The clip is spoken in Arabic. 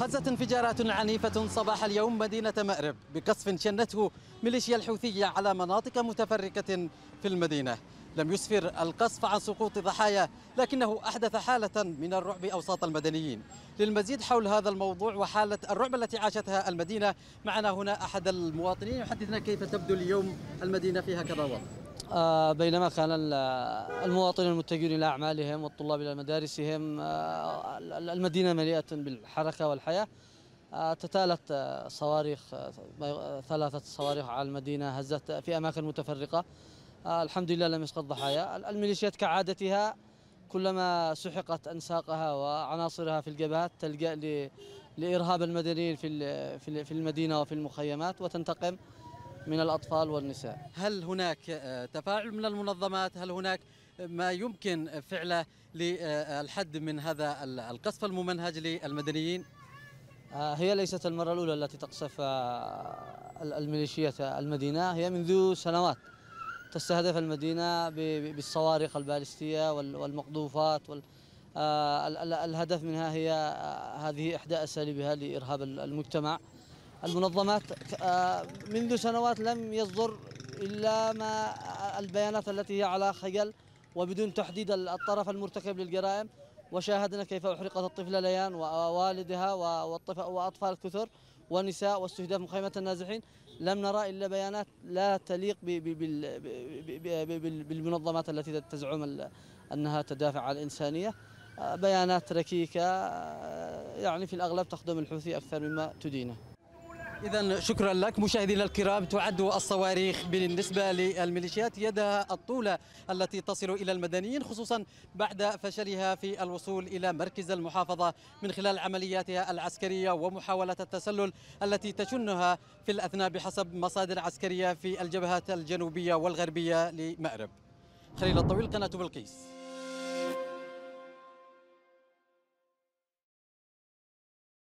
هزت انفجارات عنيفة صباح اليوم مدينة مأرب بقصف شنته ميليشيا الحوثية على مناطق متفرقة في المدينة لم يسفر القصف عن سقوط ضحايا لكنه أحدث حالة من الرعب أوساط المدنيين للمزيد حول هذا الموضوع وحالة الرعب التي عاشتها المدينة معنا هنا أحد المواطنين يحدثنا كيف تبدو اليوم المدينة فيها كذا وضع آه، بينما كان المواطنين المتجهون إلى أعمالهم والطلاب إلى مدارسهم آه، المدينة مليئة بالحركة والحياة آه، تتالت صواريخ ثلاثة صواريخ على المدينة هزت في أماكن متفرقة الحمد لله لم يسقط ضحايا الميليشيات كعادتها كلما سحقت أنساقها وعناصرها في الجبهات تلجأ لإرهاب المدنيين في المدينة وفي المخيمات وتنتقم من الأطفال والنساء هل هناك آه، تفاعل من المنظمات؟ هل هناك ما يمكن فعله للحد من هذا القصف الممنهج للمدنيين؟ آه، هي ليست المرة الأولى التي تقصف آه، الميليشيات المدينة هي منذ سنوات تستهدف المدينة بالصواريخ البالستية والمقذوفات الهدف منها هي هذه إحدى أساليبها لإرهاب المجتمع المنظمات آه، منذ سنوات لم يصدر إلا ما البيانات التي هي على خجل وبدون تحديد الطرف المرتكب للجرائم وشاهدنا كيف أحرقت الطفلة ليان ووالدها وأطفال كثر ونساء واستهداف مخيمة النازحين لم نرى إلا بيانات لا تليق بالمنظمات التي تزعم أنها تدافع عن الإنسانية آه، بيانات ركيكة آه، يعني في الأغلب تخدم الحوثي أكثر مما تدينه إذا شكرا لك مشاهدينا الكرام تعد الصواريخ بالنسبة للميليشيات يدها الطولة التي تصل إلى المدنيين خصوصا بعد فشلها في الوصول إلى مركز المحافظة من خلال عملياتها العسكرية ومحاولة التسلل التي تشنها في الأثناء بحسب مصادر عسكرية في الجبهات الجنوبية والغربية لمأرب خليل الطويل قناة بلقيس